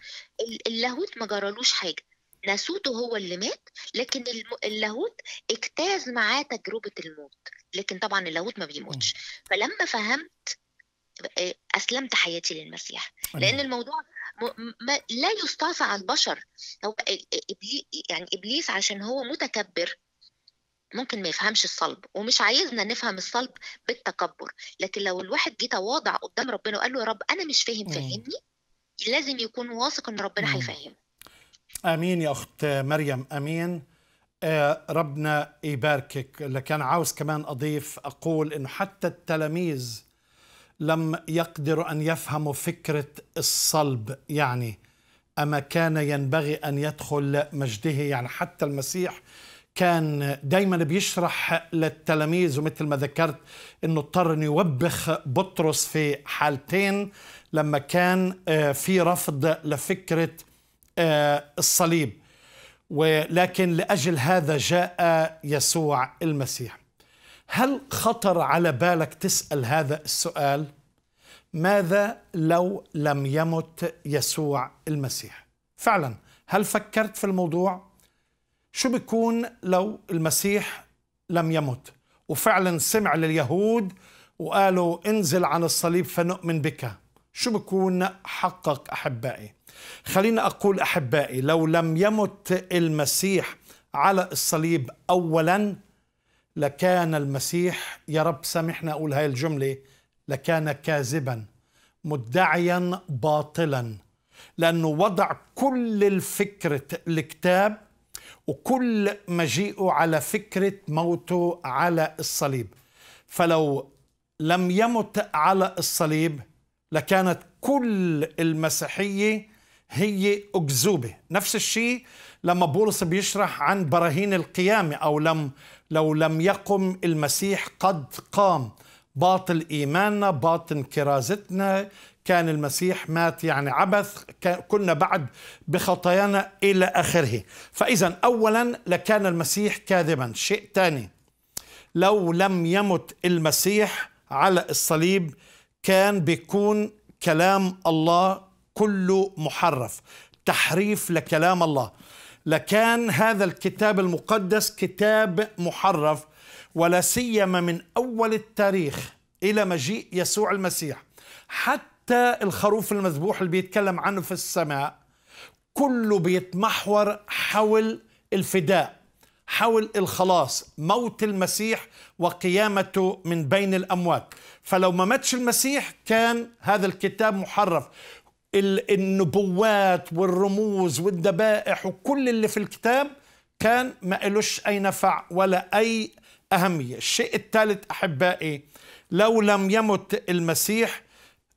اللاهوت ما جرالوش حاجة ناسوته هو اللي مات لكن اللاهوت اجتاز معاه تجربة الموت لكن طبعا اللاهوت ما بيموتش فلما فهمت آه، أسلمت حياتي للمسيح لأن الموضوع لا يستعصى على البشر هو يعني ابليس عشان هو متكبر ممكن ما يفهمش الصلب ومش عايزنا نفهم الصلب بالتكبر لكن لو الواحد جه تواضع قدام ربنا وقال له يا رب انا مش فاهم فهمني لازم يكون واثق ان ربنا هيفهمه امين يا اخت مريم امين آه ربنا يباركك لكن عاوز كمان اضيف اقول انه حتى التلاميذ لم يقدروا ان يفهموا فكره الصلب يعني اما كان ينبغي ان يدخل مجده يعني حتى المسيح كان دايما بيشرح للتلاميذ ومثل ما ذكرت انه اضطر انه يوبخ بطرس في حالتين لما كان آه، في رفض لفكره آه، الصليب ولكن لاجل هذا جاء يسوع المسيح هل خطر على بالك تسال هذا السؤال ماذا لو لم يمت يسوع المسيح فعلا هل فكرت في الموضوع شو بيكون لو المسيح لم يمت وفعلا سمع لليهود وقالوا انزل عن الصليب فنؤمن بك شو بكون حقق احبائي خلينا اقول احبائي لو لم يمت المسيح على الصليب اولا لكان المسيح يا رب سامحنا أقول هاي الجملة لكان كاذبا مدعيا باطلا لأنه وضع كل الفكرة الكتاب وكل مجيئه على فكرة موته على الصليب فلو لم يمت على الصليب لكانت كل المسيحية هي أكذوبة نفس الشيء لما بولس بيشرح عن براهين القيامة أو لم لو لم يقم المسيح قد قام باطل إيماننا باطن كرازتنا كان المسيح مات يعني عبث كنا بعد بخطايانا إلى آخره فإذا أولا لكان المسيح كاذبا شيء ثاني لو لم يمت المسيح على الصليب كان بيكون كلام الله كله محرف تحريف لكلام الله لكان هذا الكتاب المقدس كتاب محرف ولا سيما من اول التاريخ الى مجيء يسوع المسيح حتى الخروف المذبوح اللي بيتكلم عنه في السماء كله بيتمحور حول الفداء حول الخلاص موت المسيح وقيامته من بين الاموات فلو ما ماتش المسيح كان هذا الكتاب محرف النبوات والرموز والذبائح وكل اللي في الكتاب كان ما إلوش أي نفع ولا أي أهمية الشيء الثالث أحبائي لو لم يمت المسيح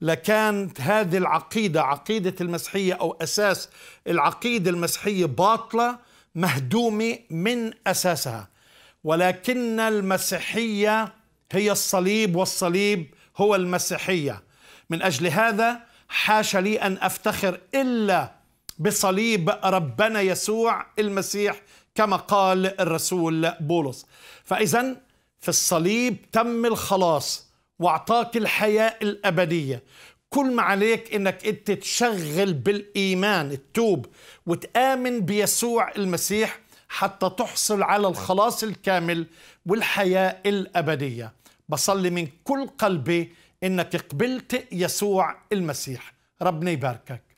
لكانت هذه العقيدة عقيدة المسيحية أو أساس العقيدة المسيحية باطلة مهدومة من أساسها ولكن المسيحية هي الصليب والصليب هو المسيحية من أجل هذا حاش لي أن أفتخر إلا بصليب ربنا يسوع المسيح كما قال الرسول بولس فإذا في الصليب تم الخلاص واعطاك الحياة الأبدية كل ما عليك انك انت تشغل بالايمان تتوب وتامن بيسوع المسيح حتى تحصل على الخلاص الكامل والحياه الابديه بصلي من كل قلبي انك قبلت يسوع المسيح ربنا يباركك